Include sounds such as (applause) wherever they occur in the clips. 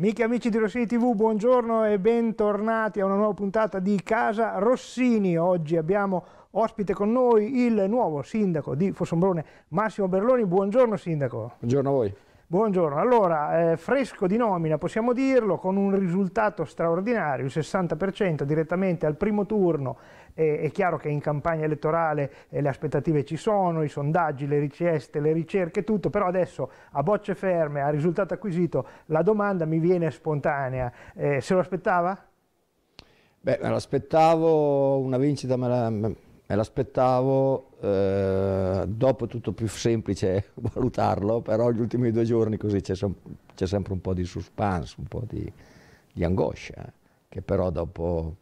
Amiche e amici di Rossini TV, buongiorno e bentornati a una nuova puntata di Casa Rossini. Oggi abbiamo ospite con noi il nuovo sindaco di Fossombrone, Massimo Berloni. Buongiorno sindaco. Buongiorno a voi. Buongiorno, allora eh, fresco di nomina possiamo dirlo con un risultato straordinario, il 60% direttamente al primo turno, eh, è chiaro che in campagna elettorale eh, le aspettative ci sono, i sondaggi, le richieste, le ricerche, tutto, però adesso a bocce ferme, a risultato acquisito, la domanda mi viene spontanea, eh, se lo aspettava? Beh, me l'aspettavo una vincita, me la, Me l'aspettavo, eh, dopo è tutto più semplice (laughs) valutarlo, però gli ultimi due giorni così c'è, sem sempre un po' di suspense, un po' di, di angoscia, eh, che però dopo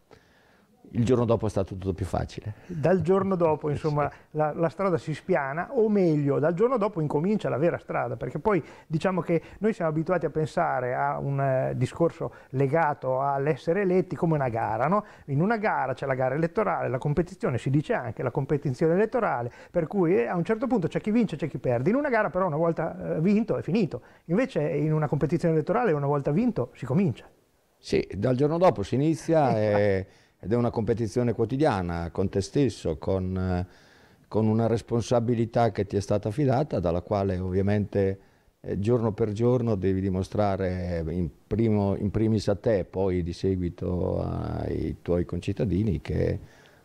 il giorno dopo è stato tutto più facile. Dal giorno dopo, (laughs) eh insomma, sì. la, la, strada si spiana, o meglio, dal giorno dopo incomincia la vera strada, perché poi diciamo che noi siamo abituati a pensare a un eh, discorso legato all'essere eletti come una gara, no? In una gara c'è la gara elettorale, la competizione, si dice anche la competizione elettorale, per cui eh, a un certo punto c'è chi vince, c'è chi perde. In una gara però una volta eh, vinto è finito, invece in una competizione elettorale una volta vinto si comincia. Sì, dal giorno dopo si inizia eh, e ed è una competizione quotidiana con te stesso, con, eh, con una responsabilità che ti è stata affidata, dalla quale ovviamente eh, giorno per giorno devi dimostrare eh, in, primo, in primis a te, poi di seguito ai tuoi concittadini che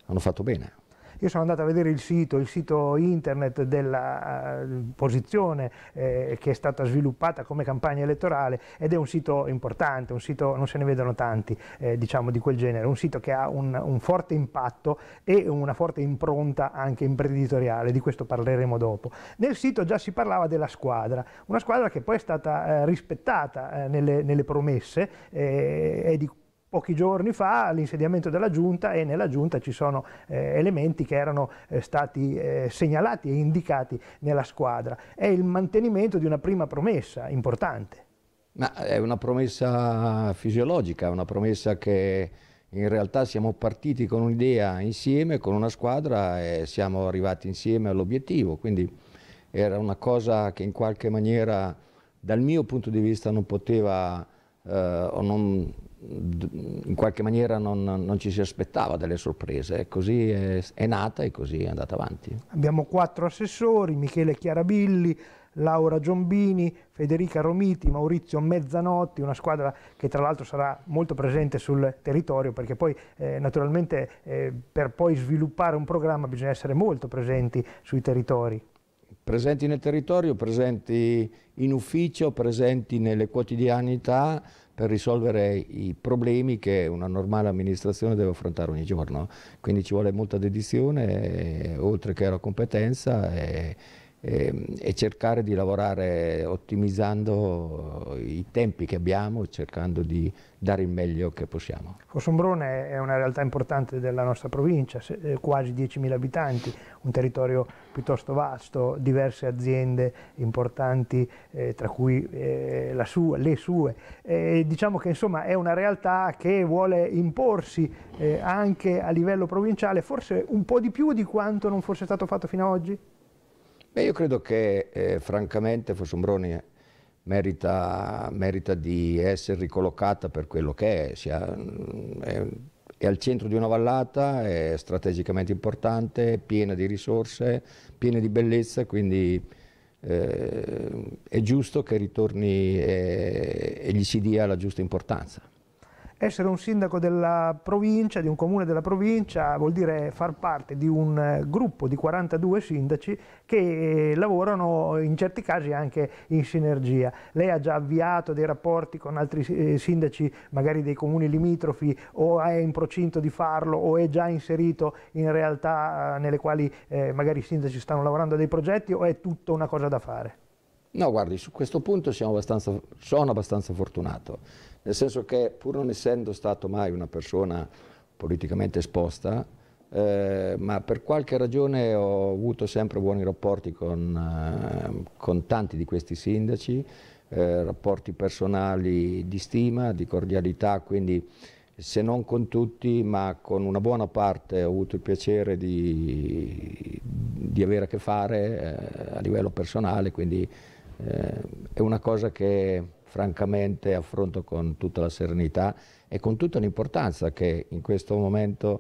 hanno fatto bene. Io sono andato a vedere il sito, il sito internet della eh, posizione eh, che è stata sviluppata come campagna elettorale ed è un sito importante, un sito, non se ne vedono tanti eh, diciamo di quel genere, un sito che ha un, un forte impatto e una forte impronta anche imprenditoriale, di questo parleremo dopo. Nel sito già si parlava della squadra, una squadra che poi è stata eh, rispettata eh, nelle, nelle, promesse eh, e di pochi giorni fa l'insediamento della giunta e nella giunta ci sono eh, elementi che erano eh, stati eh, segnalati e indicati nella squadra. È il mantenimento di una prima promessa importante. Ma è una promessa fisiologica, è una promessa che in realtà siamo partiti con un'idea insieme, con una squadra e siamo arrivati insieme all'obiettivo, quindi era una cosa che in qualche maniera dal mio punto di vista non poteva eh, o non in qualche maniera non, non, ci si aspettava delle sorprese, così è, è, nata e così è andata avanti. Abbiamo quattro assessori, Michele Chiarabilli, Laura Giombini, Federica Romiti, Maurizio Mezzanotti, una squadra che tra l'altro sarà molto presente sul territorio perché poi eh, naturalmente eh, per poi sviluppare un programma bisogna essere molto presenti sui territori presenti nel territorio, presenti in ufficio, presenti nelle quotidianità, per risolvere i problemi che una normale amministrazione deve affrontare ogni giorno. Quindi ci vuole molta dedizione, e, eh, oltre che la competenza. E, eh, Ehm, e cercare di lavorare ottimizzando eh, i tempi che abbiamo cercando di dare il meglio che possiamo. Fossombrone è una realtà importante della nostra provincia, eh, quasi 10.000 abitanti, un territorio piuttosto vasto, diverse aziende importanti, eh, tra cui eh, sua, le sue. Eh, diciamo che insomma è una realtà che vuole imporsi eh, anche a livello provinciale, forse un po' di più di quanto non fosse stato fatto fino ad oggi? Beh, io credo che eh, francamente Fossombroni eh, merita, merita, di essere ricollocata per quello che è, sia, mm, è, è, al centro di una vallata, è strategicamente importante, è piena di risorse, piena di bellezza, quindi eh, è giusto che ritorni e, eh, e gli si dia la giusta importanza essere un sindaco della provincia, di un comune della provincia, vuol dire far parte di un eh, gruppo di 42 sindaci che eh, lavorano in certi casi anche in sinergia. Lei ha già avviato dei rapporti con altri eh, sindaci, magari dei comuni limitrofi, o è in procinto di farlo, o è già inserito in realtà nelle quali eh, magari i sindaci stanno lavorando a dei progetti, o è tutta una cosa da fare? No, guardi, su questo punto abbastanza, sono abbastanza fortunato nel senso che pur non essendo stato mai una persona politicamente esposta, eh, ma per qualche ragione ho avuto sempre buoni rapporti con, eh, con tanti di questi sindaci, eh, rapporti personali di stima, di cordialità, quindi se non con tutti, ma con una buona parte ho avuto il piacere di, di avere a che fare eh, a livello personale, quindi eh, è una cosa che francamente affronto con tutta la serenità e con tutta l'importanza che in questo momento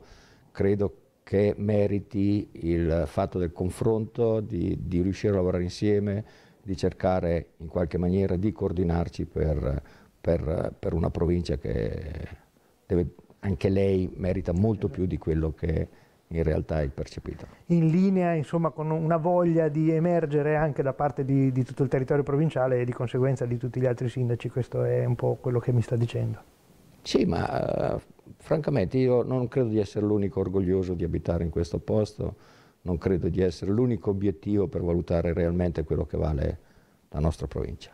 credo che meriti il fatto del confronto, di, di riuscire a lavorare insieme, di cercare in qualche maniera di coordinarci per, per, per una provincia che deve, anche lei merita molto più di quello che in realtà il percepito. In linea insomma con una voglia di emergere anche da parte di, di, tutto il territorio provinciale e di conseguenza di tutti gli altri sindaci, questo è un po' quello che mi sta dicendo. Sì, ma uh, francamente io non credo di essere l'unico orgoglioso di abitare in questo posto, non credo di essere l'unico obiettivo per valutare realmente quello che vale la nostra provincia.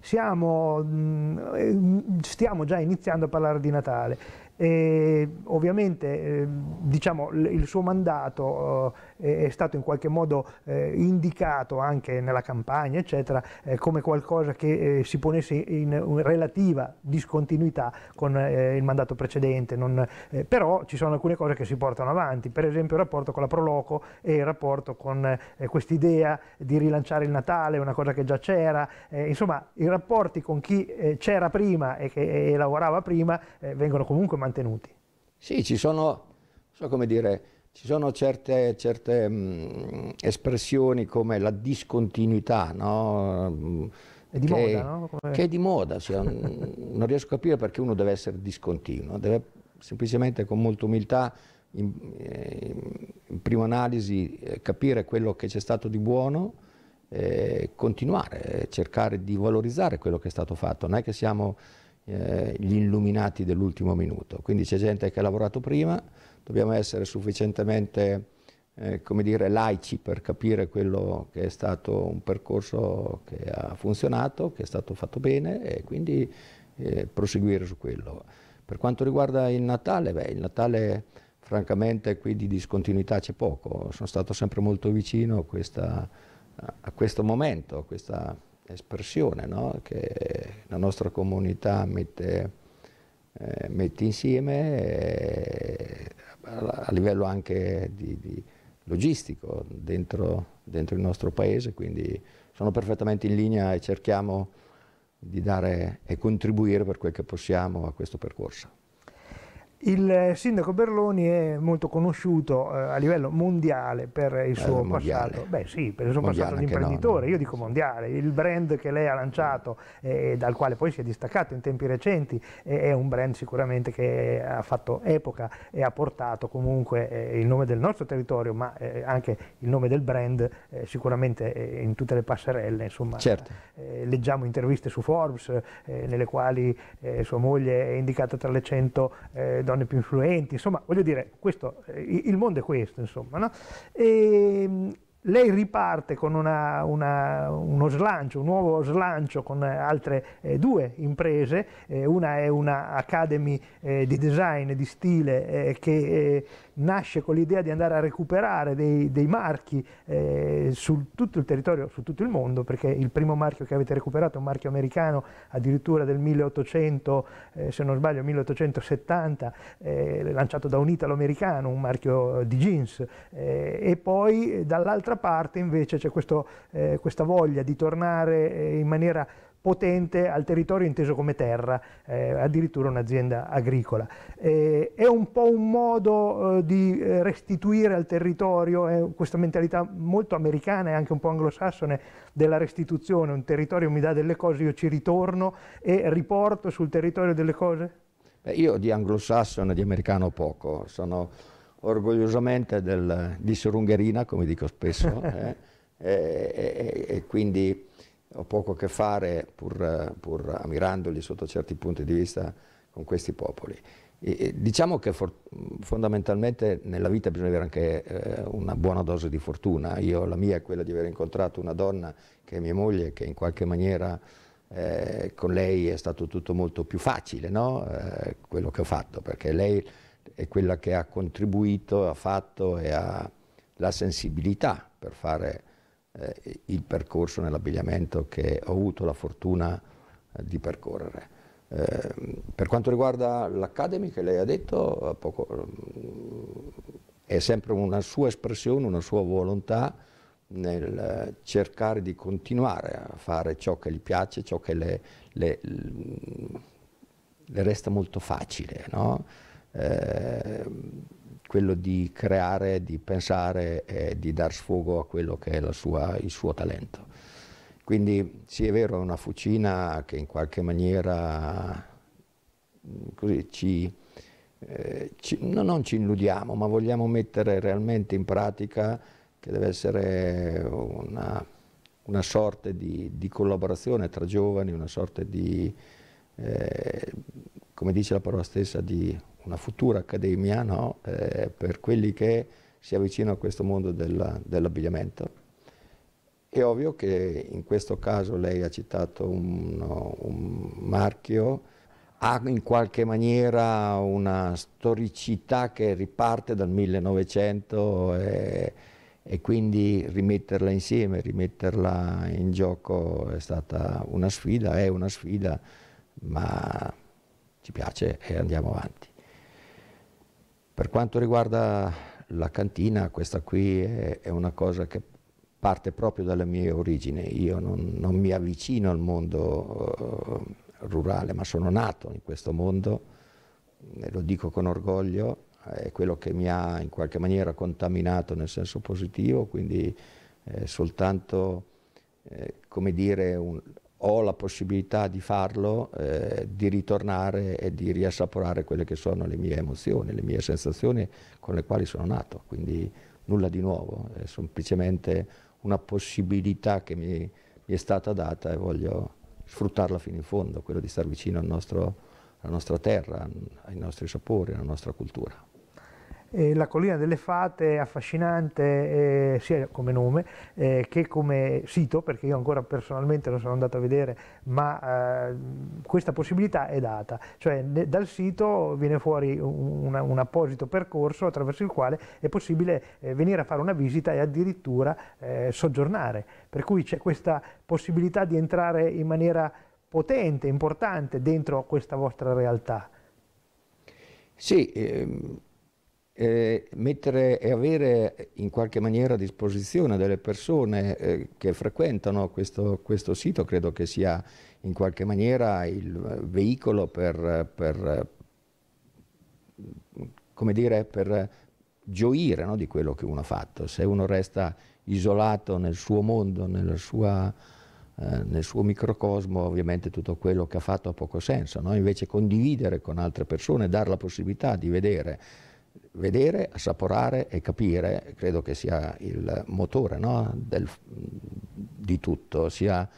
Siamo, mm, eh, stiamo già iniziando a parlare di Natale e ovviamente ehm, diciamo, il suo mandato eh, è stato in qualche modo eh, indicato anche nella campagna eccetera, eh, come qualcosa che si ponesse in relativa discontinuità con il mandato precedente, non, però ci sono alcune cose che si portano avanti, per esempio il rapporto con la Proloco e il rapporto con quest'idea di rilanciare il Natale, una cosa che già c'era, insomma i rapporti con chi c'era prima e che e lavorava prima vengono comunque mantenuti mantenuti? Sì, ci sono, so come dire, ci sono certe, certe mh, mm, espressioni come la discontinuità, no? È di che, moda, no? Come... Che è di moda, cioè, non riesco a capire perché uno deve essere discontinuo, deve semplicemente con molta umiltà, in, eh, in prima analisi, eh, capire quello che c'è stato di buono, e eh, continuare, cercare di valorizzare quello che è stato fatto, non è che siamo eh, gli illuminati dell'ultimo minuto. Quindi c'è gente che ha lavorato prima, dobbiamo essere sufficientemente eh, come dire, laici per capire quello che è stato un percorso che ha funzionato, che è stato fatto bene e quindi eh, proseguire su quello. Per quanto riguarda il Natale, beh, il Natale francamente qui di discontinuità c'è poco, sono stato sempre molto vicino a, questa, a questo momento, a questa espressione no? che la nostra comunità mette, eh, mette insieme eh, a livello anche di, di logistico dentro, dentro, il nostro paese, quindi sono perfettamente in linea e cerchiamo di dare e contribuire per quel che possiamo a questo percorso. Il sindaco Berloni è molto conosciuto eh, a livello mondiale per il eh, suo mondiale. passato. Beh sì, per il suo mondiale passato di imprenditore, no. io dico mondiale, il brand che lei ha lanciato eh, e eh, dal quale poi si è distaccato in tempi recenti eh, è un brand sicuramente che ha fatto epoca e ha portato comunque eh, il nome del nostro territorio, ma anche il nome del brand sicuramente in tutte le passerelle, insomma. Certo. leggiamo interviste su Forbes nelle quali sua moglie è indicata tra le 100 donne più influenti, insomma, voglio dire, questo, eh, il mondo è questo, insomma. No? E, ehm, lei riparte con una, una, uno slancio, un nuovo slancio con altre eh, due imprese, eh, una è una Academy eh, di design, di stile, eh, che eh, nasce con l'idea di andare a recuperare dei, dei marchi eh, su tutto il territorio, su tutto il mondo, perché il primo marchio che avete recuperato è un marchio americano addirittura del 1800, eh, se non sbaglio 1870, eh, lanciato da un italo-americano, un marchio di jeans, eh, e poi eh, dall'altra parte invece c'è eh, questa voglia di tornare in maniera potente al territorio inteso come terra, eh, addirittura un'azienda agricola. Eh, è un po' un modo eh, di eh, restituire al territorio questa mentalità molto americana e anche un po' anglosassone della restituzione, un territorio mi dà delle cose, io ci ritorno e riporto sul territorio delle cose? Beh, io di anglosassone, di americano poco, sono orgogliosamente del, di Sorungherina, come dico spesso, (laughs) eh, e, e, e quindi ho poco a che fare, pur, pur ammirandoli sotto certi punti di vista, con questi popoli. E, diciamo che for, fondamentalmente nella vita bisogna avere anche eh, una buona dose di fortuna. Io, la mia è quella di aver incontrato una donna che è mia moglie, che in qualche maniera eh, con lei è stato tutto molto più facile, no? eh, quello che ho fatto, perché lei è quella che ha contribuito, ha fatto e ha la sensibilità per fare eh, il percorso nell'abbigliamento che ho avuto la fortuna eh, di percorrere. Eh, per quanto riguarda l'Academy che lei ha detto, poco, eh, è sempre una sua espressione, una sua volontà nel eh, cercare di continuare a fare ciò che gli piace, ciò che le, le, le resta molto facile. No? Eh, quello di creare, di pensare e di dar sfogo a quello che è sua, il suo talento. Quindi sì è vero, è una fucina che in qualche maniera così, ci, eh, ci, no, non ci illudiamo, ma vogliamo mettere realmente in pratica che deve essere una, una sorta di, di, collaborazione tra giovani, una sorta di, eh, come dice la parola stessa, di una futura accademia no? eh, per quelli che si avvicinano a questo mondo della, dell'abbigliamento. È ovvio che in questo caso lei ha citato un, un marchio, ha in qualche maniera una storicità che riparte dal 1900 e, e quindi rimetterla insieme, rimetterla in gioco è stata una sfida, è una sfida, ma ci piace e andiamo avanti. Per quanto riguarda la cantina, questa qui è, è una cosa che parte proprio dalle mie origini. Io non, non mi avvicino al mondo uh, rurale, ma sono nato in questo mondo, e lo dico con orgoglio, è quello che mi ha in qualche maniera contaminato nel senso positivo, quindi è eh, soltanto eh, come dire, un, ho la possibilità di farlo, eh, di ritornare e di riassaporare quelle che sono le mie emozioni, le mie sensazioni con le quali sono nato. Quindi nulla di nuovo, è semplicemente una possibilità che mi, mi è stata data e voglio sfruttarla fino in fondo, quello di stare vicino al nostro, alla nostra terra, ai nostri sapori, alla nostra cultura. Eh, la collina delle fate è affascinante eh, sia come nome eh, che come sito, perché io ancora personalmente non sono andato a vedere, ma eh, questa possibilità è data, cioè ne, dal sito viene fuori un, un, apposito percorso attraverso il quale è possibile eh, venire a fare una visita e addirittura eh, soggiornare, per cui c'è questa possibilità di entrare in maniera potente, importante dentro questa vostra realtà. Sì, ehm eh, mettere e avere in qualche maniera a disposizione delle persone eh, che frequentano questo, questo, sito credo che sia in qualche maniera il veicolo per, per come dire, per gioire no, di quello che uno ha fatto. Se uno resta isolato nel suo mondo, sua, eh, nel suo microcosmo, ovviamente tutto quello che ha fatto ha poco senso. No? Invece condividere con altre persone, dare la possibilità di vedere vedere, assaporare e capire, credo che sia il motore no? Del, di tutto, sia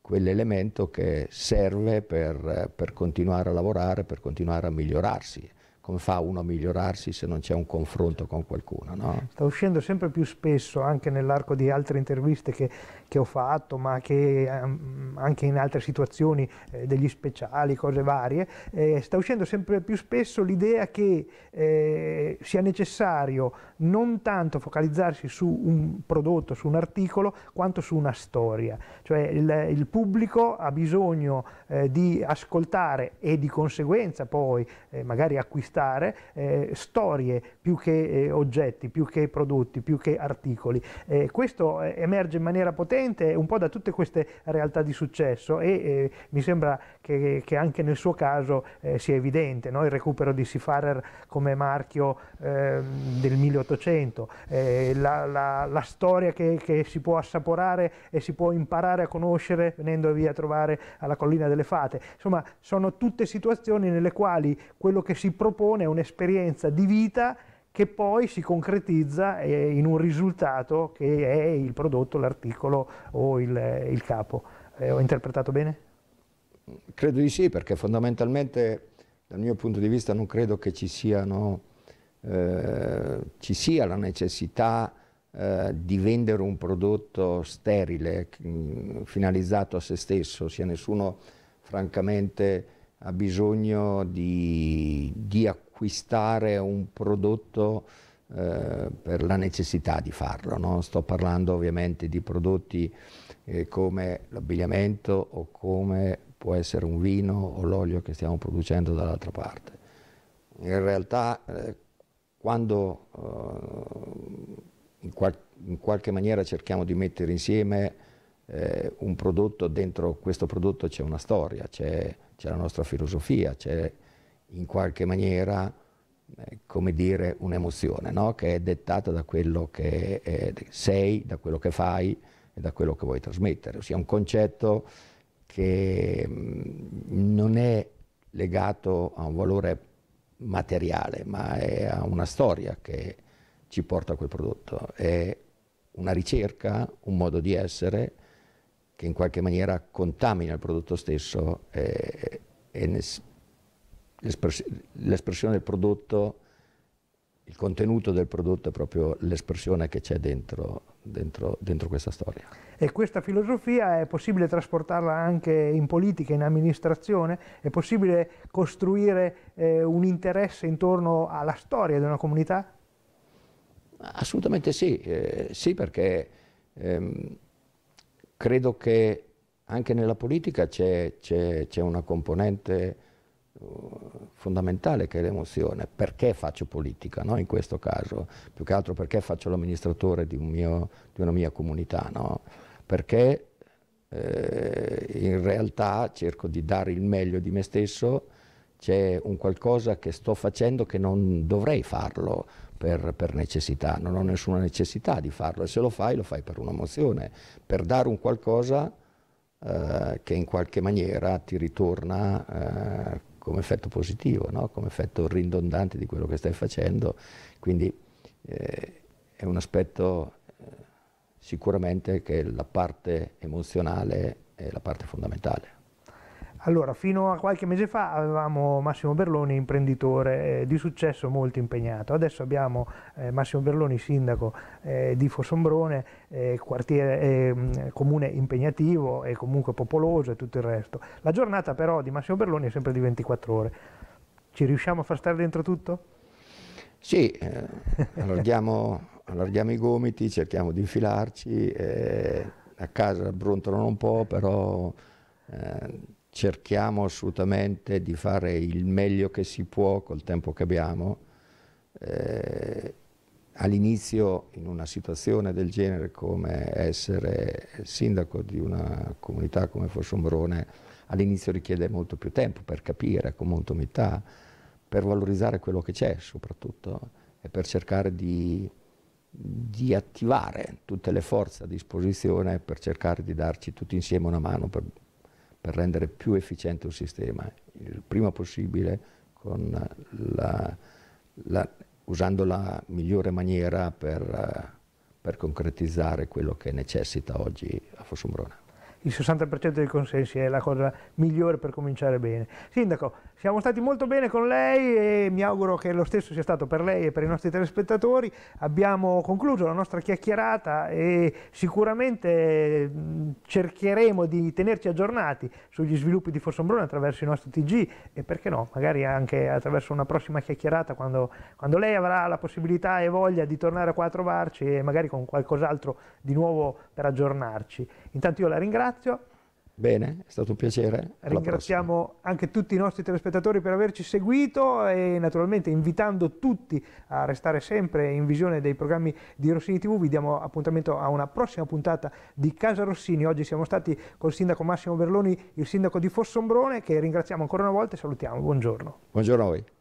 quell'elemento che serve per, per continuare a lavorare, per continuare a migliorarsi come fa uno a migliorarsi se non c'è un confronto con qualcuno? No? Sta uscendo sempre più spesso, anche nell'arco di altre interviste che, che, ho fatto, ma che um, anche in altre situazioni, eh, degli speciali, cose varie, eh, sta uscendo sempre più spesso l'idea che eh, sia necessario non tanto focalizzarsi su un prodotto, su un articolo, quanto su una storia. Cioè il, il pubblico ha bisogno eh, di ascoltare e di conseguenza poi eh, magari acquistare acquistare eh, storie più che eh, oggetti, più che prodotti, più che articoli. Eh, questo eh, emerge in maniera potente un po' da tutte queste realtà di successo e eh, mi sembra che, che, anche nel suo caso eh, sia evidente no? il recupero di Seafarer come marchio ehm, del 1800, la, la, la, storia che, che si può assaporare e si può imparare a conoscere venendovi a trovare alla collina delle fate. Insomma, sono tutte situazioni nelle quali quello che si propone propone un'esperienza di vita che poi si concretizza eh, in un risultato che è il prodotto, l'articolo o il, eh, il capo. Eh, ho interpretato bene? Credo di sì, perché fondamentalmente dal mio punto di vista non credo che ci, siano, eh, ci sia la necessità eh, di vendere un prodotto sterile, mm, finalizzato a se stesso, sia nessuno francamente ha bisogno di, di acquistare un prodotto eh, per la necessità di farlo. No? Sto parlando ovviamente di prodotti eh, come l'abbigliamento o come può essere un vino o l'olio che stiamo producendo dall'altra parte. In realtà eh, quando eh, in, qual in, qualche maniera cerchiamo di mettere insieme eh, un prodotto, dentro questo prodotto c'è una storia, c'è c'è la nostra filosofia, c'è in qualche maniera, eh, come dire, un'emozione no? che è dettata da quello che eh, sei, da quello che fai e da quello che vuoi trasmettere. Ossia un concetto che mm, non è legato a un valore materiale, ma è a una storia che ci porta a quel prodotto. È una ricerca, un modo di essere, che in qualche maniera contamina il prodotto stesso eh, eh, e, e l'espressione del prodotto, il contenuto del prodotto è proprio l'espressione che c'è dentro, dentro, dentro questa storia. E questa filosofia è possibile trasportarla anche in politica, in amministrazione? È possibile costruire eh, un interesse intorno alla storia di una comunità? Assolutamente sì, eh, sì perché ehm, credo che anche nella politica c'è, una componente eh, fondamentale che è l'emozione. Perché faccio politica no? in questo caso? Più che altro perché faccio l'amministratore di, un di, una mia comunità? No? Perché eh, in realtà cerco di dare il meglio di me stesso, c'è un qualcosa che sto facendo che non dovrei farlo per, per, necessità, non ho nessuna necessità di farlo e se lo fai lo fai per un'emozione, per dare un qualcosa eh, che in qualche maniera ti ritorna eh, come effetto positivo, no? come effetto ridondante di quello che stai facendo, quindi eh, è un aspetto eh, sicuramente che la parte emozionale è la parte fondamentale. Allora, fino a qualche mese fa avevamo Massimo Berloni, imprenditore eh, di successo molto impegnato. Adesso abbiamo eh, Massimo Berloni, sindaco eh, di Fossombrone, eh, quartiere, eh, mm, comune impegnativo e comunque popoloso e tutto il resto. La giornata però di Massimo Berloni è sempre di 24 ore. Ci riusciamo a far stare dentro tutto? Sì, eh, allarghiamo, (laughs) allarghiamo, i gomiti, cerchiamo di infilarci. a casa brontolano un po', però... Eh, cerchiamo assolutamente di fare il meglio che si può col tempo che abbiamo. Eh, All'inizio, in una situazione del genere come essere sindaco di una comunità come Fossombrone, all'inizio richiede molto più tempo per capire con molta umiltà, per valorizzare quello che c'è soprattutto e per cercare di, di attivare tutte le forze a disposizione per cercare di darci tutti insieme una mano per, per rendere più efficiente un sistema il prima possibile la, la, usando la migliore maniera per, eh, per concretizzare quello che necessita oggi a Fossombrona il 60% dei consensi è la cosa migliore per cominciare bene. Sindaco, siamo stati molto bene con lei e mi auguro che lo stesso sia stato per lei e per i nostri telespettatori. Abbiamo concluso la nostra chiacchierata e sicuramente cercheremo di tenerci aggiornati sugli sviluppi di Fossombrone attraverso i nostri TG e perché no, magari anche attraverso una prossima chiacchierata quando, quando lei avrà la possibilità e voglia di tornare qua a trovarci e magari con qualcos'altro di nuovo per aggiornarci. Intanto io la ringrazio. Bene, è stato un piacere. Alla Ringraziamo prossima. anche tutti i nostri telespettatori per averci seguito e naturalmente invitando tutti a restare sempre in visione dei programmi di Rossini TV, vi diamo appuntamento a una prossima puntata di Casa Rossini. Oggi siamo stati col sindaco Massimo Berloni, il sindaco di Fossombrone, che ringraziamo ancora una volta e salutiamo. Buongiorno. Buongiorno a voi.